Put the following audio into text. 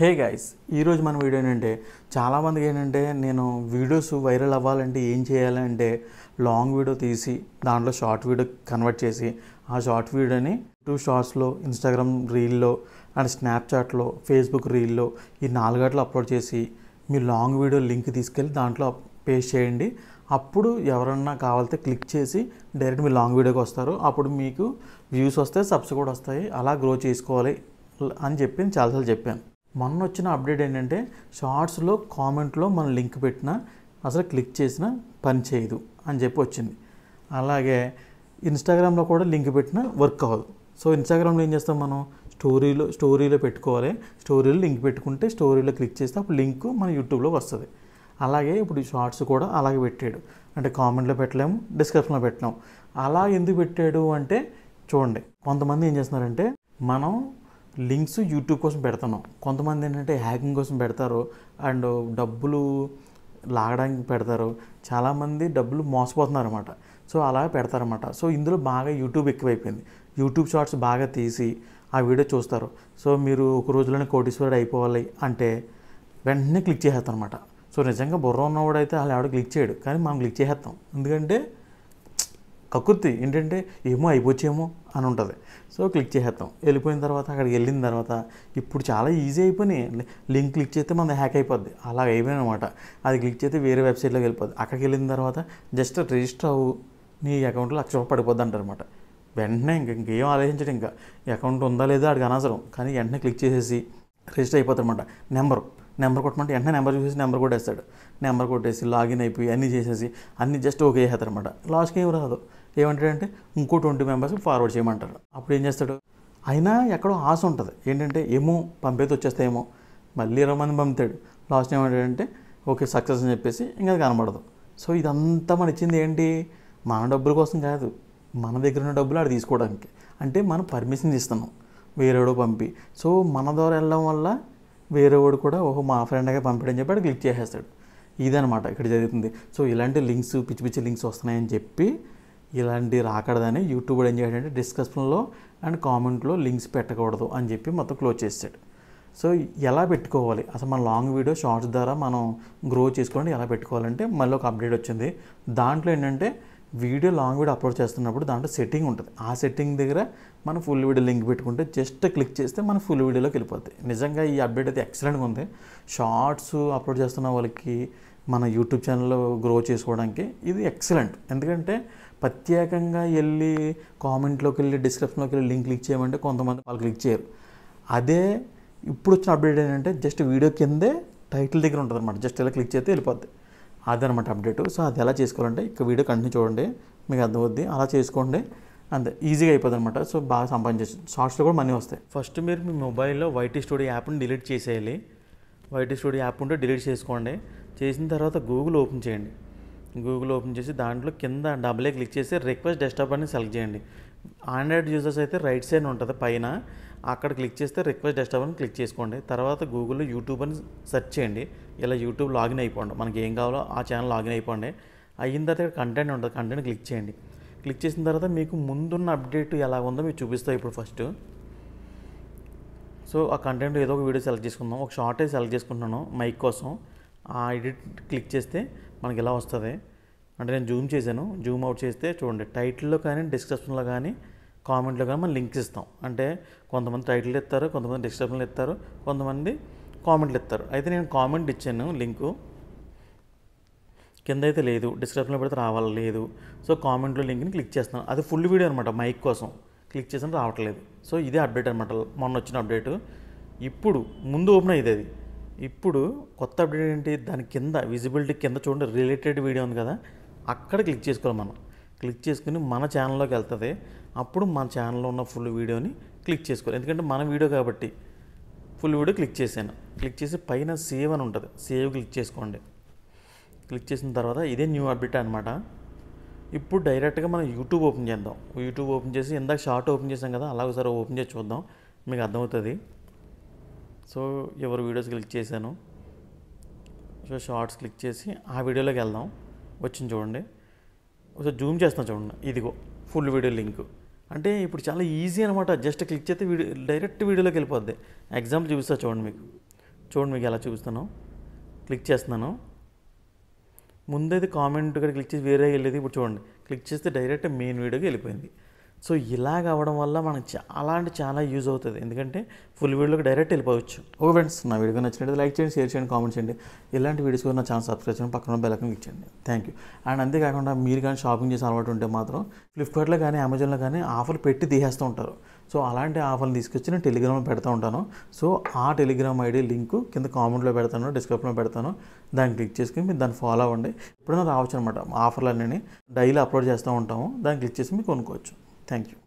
Hey guys ఈరోజు మన video ఏంటంటే చాలామందికి ఏంటంటే నేను వీడియోస్ వైరల్ అవ్వాలంటే ఏం చేయాలంటే లాంగ్ వీడియో తీసి దాంట్లో షార్ట్ వీడియో కన్వర్ట్ చేసి ఆ షార్ట్ వీడియోని టూ షార్ట్స్లో ఇన్స్టాగ్రామ్ రీల్లో అండ్ స్నాప్చాట్లో ఫేస్బుక్ రీల్లో ఈ నాలుగాట్లో అప్లోడ్ చేసి మీ లాంగ్ వీడియో లింక్ తీసుకెళ్ళి దాంట్లో పేస్ట్ చేయండి అప్పుడు ఎవరన్నా కావాలితే క్లిక్ చేసి డైరెక్ట్ మీ లాంగ్ వీడియోకి వస్తారు అప్పుడు మీకు వ్యూస్ వస్తాయి సబ్స్ కూడా వస్తాయి అలా గ్రో చేసుకోవాలి అని చెప్పి చాలాసార్లు చెప్పాను మొన్న వచ్చిన అప్డేట్ ఏంటంటే షార్ట్స్లో కామెంట్లో మనం లింక్ పెట్టినా అసలు క్లిక్ చేసినా పని చేయదు అని చెప్పి వచ్చింది అలాగే ఇన్స్టాగ్రామ్లో కూడా లింక్ పెట్టినా వర్క్ అవ్వదు సో ఇన్స్టాగ్రామ్లో ఏం చేస్తాం మనం స్టోరీలో స్టోరీలో పెట్టుకోవాలి స్టోరీలో లింక్ పెట్టుకుంటే స్టోరీలో క్లిక్ చేస్తే అప్పుడు లింక్ మన యూట్యూబ్లో వస్తుంది అలాగే ఇప్పుడు షార్ట్స్ కూడా అలాగే పెట్టాడు అంటే కామెంట్లో పెట్టలేము డిస్క్రిప్షన్లో పెట్టలేము అలా ఎందుకు పెట్టాడు అంటే చూడండి కొంతమంది ఏం చేస్తున్నారంటే మనం లింక్స్ యూట్యూబ్ కోసం పెడతాను కొంతమంది ఏంటంటే హ్యాకింగ్ కోసం పెడతారు అండ్ డబ్బులు లాగడానికి పెడతారు చాలామంది డబ్బులు మోసపోతున్నారు అనమాట సో అలా పెడతారనమాట సో ఇందులో బాగా యూట్యూబ్ ఎక్కువైపోయింది యూట్యూబ్ షార్ట్స్ బాగా తీసి ఆ వీడియో చూస్తారు సో మీరు ఒక రోజులోనే కోటీశ్వరుడు అయిపోవాలి అంటే వెంటనే క్లిక్ చేసేస్తాం అనమాట సో నిజంగా బుర్ర ఉన్నవాడు అయితే అలా ఎవడో క్లిక్ చేయడు కానీ మనం క్లిక్ చేసేస్తాం ఎందుకంటే కకుర్తి ఏంటంటే ఏమో అయిపోచ్చేమో అని ఉంటుంది సో క్లిక్ చేసేస్తాం వెళ్ళిపోయిన తర్వాత అక్కడికి వెళ్ళిన తర్వాత ఇప్పుడు చాలా ఈజీ అయిపోయినాయి లింక్ క్లిక్ చేస్తే మన హ్యాక్ అయిపోద్ది అలా అయిపోయినమాట అనమాట అది క్లిక్ చేస్తే వేరే వెబ్సైట్లోకి వెళ్ళిపోద్ది అక్కడికి వెళ్ళిన తర్వాత జస్ట్ రిజిస్టర్ అవ్వు నీ అకౌంట్లో లక్ష రూపాయలు పడిపోద్ది అంటారనమాట వెంటనే ఇంక ఇంకేం ఆలోచించడం ఇంకా అకౌంట్ ఉందా లేదా అక్కడికి అనవసరం కానీ వెంటనే క్లిక్ చేసేసి రిజిస్టర్ అయిపోతారనమాట నెంబరు నెంబర్ కొట్టమంటే వెంటనే నెంబర్ చూసేసి నెంబర్ కొట్టేస్తాడు నెంబర్ కొట్టేసి లాగిన్ అయిపోయి అన్నీ చేసేసి అన్నీ జస్ట్ ఓకే చేస్తారనమాట లాస్ట్కి ఏం రాదు ఏమంటాడంటే ఇంకో ట్వంటీ మెంబర్స్ ఫార్వర్డ్ చేయమంటారు అప్పుడు ఏం చేస్తాడు అయినా ఎక్కడో ఆశ ఉంటుంది ఏంటంటే ఏమో పంపేది వచ్చేస్తాయేమో మళ్ళీ ఇరవై మంది పంపుతాడు లాస్ట్ ఏమంటాడంటే ఓకే సక్సెస్ అని చెప్పేసి ఇంకా అది కనబడదు సో ఇదంతా మన ఇచ్చింది ఏంటి మన డబ్బుల కోసం కాదు మన దగ్గర ఉన్న డబ్బులు అక్కడ తీసుకోవడానికి అంటే మనం పర్మిషన్ ఇస్తున్నాం వేరేవాడు పంపి సో మన ద్వారా వెళ్ళడం వల్ల వేరేవాడు కూడా ఓహో మా ఫ్రెండ్గా పంపాడని చెప్పి క్లిక్ చేసేస్తాడు ఇదనమాట ఇక్కడ జరుగుతుంది సో ఇలాంటి లింక్స్ పిచ్చి పిచ్చి లింక్స్ వస్తున్నాయని చెప్పి ఇలాంటి రాకడదని యూట్యూబ్ ఏం చేయడంటే డిస్కషన్లో అండ్ కామెంట్లో లింక్స్ పెట్టకూడదు అని చెప్పి మొత్తం క్లోజ్ చేసాడు సో ఎలా పెట్టుకోవాలి అసలు మన లాంగ్ వీడియో షార్ట్స్ ద్వారా మనం గ్రో చేసుకోండి ఎలా పెట్టుకోవాలంటే మళ్ళీ ఒక అప్డేట్ వచ్చింది దాంట్లో ఏంటంటే వీడియో లాంగ్ వీడియో అప్లోడ్ చేస్తున్నప్పుడు దాంట్లో సెట్టింగ్ ఉంటుంది ఆ సెట్టింగ్ దగ్గర మనం ఫుల్ వీడియో లింక్ పెట్టుకుంటే జస్ట్ క్లిక్ చేస్తే మనం ఫుల్ వీడియోలోకి వెళ్ళిపోతుంది నిజంగా ఈ అప్డేట్ అయితే ఎక్సలెంట్గా ఉంది షార్ట్స్ అప్లోడ్ చేస్తున్న వాళ్ళకి మన యూట్యూబ్ ఛానల్ గ్రో చేసుకోవడానికి ఇది ఎక్సలెంట్ ఎందుకంటే ప్రత్యేకంగా వెళ్ళి కామెంట్లోకి వెళ్ళి డిస్క్రిప్షన్లోకి వెళ్ళి లింక్ క్లిక్ చేయమంటే కొంతమంది వాళ్ళు క్లిక్ చేయరు అదే ఇప్పుడు వచ్చిన అప్డేట్ ఏంటంటే జస్ట్ వీడియో కిందే టైటిల్ దగ్గర ఉంటుంది అనమాట జస్ట్ ఇలా క్లిక్ చేస్తే వెళ్ళిపోద్ది అదనమాట అప్డేట్ సో అది ఎలా చేసుకోవాలంటే ఇక వీడియో కంటిన్యూ చూడండి మీకు అర్థమవుద్ది అలా చేసుకోండి అంతే ఈజీగా అయిపోతుంది అనమాట సో బాగా సంపాదించవచ్చు షార్ట్స్లో కూడా మనీ వస్తాయి ఫస్ట్ మీరు మీ మొబైల్లో వైటీ స్టూడియో యాప్ని డిలీట్ చేసేయాలి వైటీ స్టూడియో యాప్ ఉంటే డిలీట్ చేసుకోండి చేసిన తర్వాత గూగుల్ ఓపెన్ చేయండి గూగుల్ ఓపెన్ చేసి దాంట్లో కింద డబులే క్లిక్ చేసి రిక్వెస్ట్ డెస్క్టాప్ అని సెలెక్ట్ చేయండి ఆండ్రాయిడ్ యూజర్స్ అయితే రైట్ సైడ్ ఉంటుంది పైన అక్కడ క్లిక్ చేస్తే రిక్వెస్ట్ డెస్క్టాప్ అని క్లిక్ చేసుకోండి తర్వాత గూగుల్లో యూట్యూబ్ అని సెర్చ్ చేయండి ఇలా యూట్యూబ్ లాగిన్ అయిపోండి మనకి ఏం కావాలో ఆ ఛానల్ లాగిన్ అయిపోండి అయిన తర్వాత ఇక్కడ కంటెంట్ ఉంటుంది కంటెంట్ క్లిక్ చేయండి క్లిక్ చేసిన తర్వాత మీకు ముందున్న అప్డేట్ ఎలా ఉందో మీకు చూపిస్తాయి ఇప్పుడు ఫస్ట్ సో ఆ కంటెంట్ ఏదో ఒక వీడియో సెలెక్ట్ చేసుకుందాం ఒక షార్టేజ్ సెలెక్ట్ చేసుకుంటున్నాను మైక్ కోసం ఆ ఎడిట్ క్లిక్ చేస్తే మనకి ఇలా వస్తుంది అంటే నేను జూమ్ చేశాను జూమ్ అవుట్ చేస్తే చూడండి టైటిల్లో కానీ డిస్క్రిప్షన్లో కానీ కామెంట్లో కానీ మనం లింక్స్ ఇస్తాం అంటే కొంతమంది టైటిల్ ఇస్తారు కొంతమంది డిస్క్రిప్షన్లు ఇస్తారు కొంతమంది కామెంట్లు ఇస్తారు అయితే నేను కామెంట్ ఇచ్చాను లింకు కింద అయితే లేదు డిస్క్రిప్షన్లో పెడితే రావాలి లేదు సో కామెంట్లో లింక్ని క్లిక్ చేస్తాను అది ఫుల్ వీడియో అనమాట మైక్ కోసం క్లిక్ చేసిన రావట్లేదు సో ఇదే అప్డేట్ అనమాట మొన్న వచ్చిన అప్డేటు ఇప్పుడు ముందు ఓపెన్ అయ్యేది అది ఇప్పుడు కొత్త అప్డేట్ ఏంటి దాని కింద విజిబిలిటీ కింద చూడండి రిలేటెడ్ వీడియో ఉంది కదా అక్కడ క్లిక్ చేసుకోవాలి మనం క్లిక్ చేసుకుని మన ఛానల్లోకి వెళ్తుంది అప్పుడు మన ఛానల్లో ఉన్న ఫుల్ వీడియోని క్లిక్ చేసుకోవాలి ఎందుకంటే మన వీడియో కాబట్టి ఫుల్ వీడియో క్లిక్ చేశాను క్లిక్ చేసి పైన సేవ్ అని ఉంటుంది సేవ్ క్లిక్ చేసుకోండి క్లిక్ చేసిన తర్వాత ఇదే న్యూ అప్డేట్ అనమాట ఇప్పుడు డైరెక్ట్గా మనం యూట్యూబ్ ఓపెన్ చేద్దాం యూట్యూబ్ ఓపెన్ చేసి ఇందాక షార్ట్ ఓపెన్ చేసాం కదా అలా ఒకసారి ఓపెన్ చేసి చూద్దాం మీకు అర్థమవుతుంది సో ఎవరు వీడియోస్ క్లిక్ చేశాను సో షార్ట్స్ క్లిక్ చేసి ఆ వీడియోలోకి వెళ్దాం వచ్చింది చూడండి ఒకసారి జూమ్ చేస్తాను చూడండి ఇదిగో ఫుల్ వీడియో లింక్ అంటే ఇప్పుడు చాలా ఈజీ అనమాట జస్ట్ క్లిక్ చేస్తే వీడియో డైరెక్ట్ వీడియోలోకి వెళ్ళిపోద్ది ఎగ్జాంపుల్ చూపిస్తా చూడండి మీకు చూడండి మీకు ఎలా చూపిస్తాను క్లిక్ చేస్తున్నాను ముందైతే కామెంట్ కూడా క్లిక్ చేసి వేరే వెళ్ళేది ఇప్పుడు చూడండి క్లిక్ చేస్తే డైరెక్ట్ మెయిన్ వీడియోకి వెళ్ళిపోయింది సో ఇలాగ అవ్వడం వల్ల మనకు చాలా అంటే చాలా యూజ్ అవుతుంది ఎందుకంటే ఫుల్ వీడియోకి డైరెక్ట్ వెళ్ళిపోవచ్చు ఓకే ఫ్రెండ్స్ నా వీడియో నచ్చినట్టు లైక్ చేయండి షేర్ చేయండి కామెంట్ చేయండి ఇలాంటి వీడియోస్ కూడా నా ఛానల్ సబ్స్క్రైబ్ చేయండి పక్కన బెల్లకం ఇచ్చండి థ్యాంక్ యూ అండ్ అంతేకాకుండా మీరు కానీ షాపింగ్ చేసే అలవాటు ఉంటే మాత్రం ఫ్లిప్కార్ట్లో కానీ అమెజాన్లో కానీ ఆఫర్లు పెట్టి తీసేస్తూ ఉంటారు సో అలాంటి ఆఫర్లు తీసుకొచ్చి నేను టెలిగ్రామ్లో పెడతా ఉంటాను సో ఆ టెలిగ్రామ్ ఐడి లింక్ కింద కామెంట్లో పెడతాను డిస్క్రిప్షన్లో పెడతాను దాన్ని క్లిక్ చేసుకుని మీరు దాన్ని ఫాలో అవ్వండి ఇప్పుడు రావచ్చు అనమాట ఆఫర్లు అన్నీ డైలీ అప్లోడ్ చేస్తూ ఉంటాము దాన్ని క్లిక్ చేసి మీరు కొనుక్కోవచ్చు Thank you.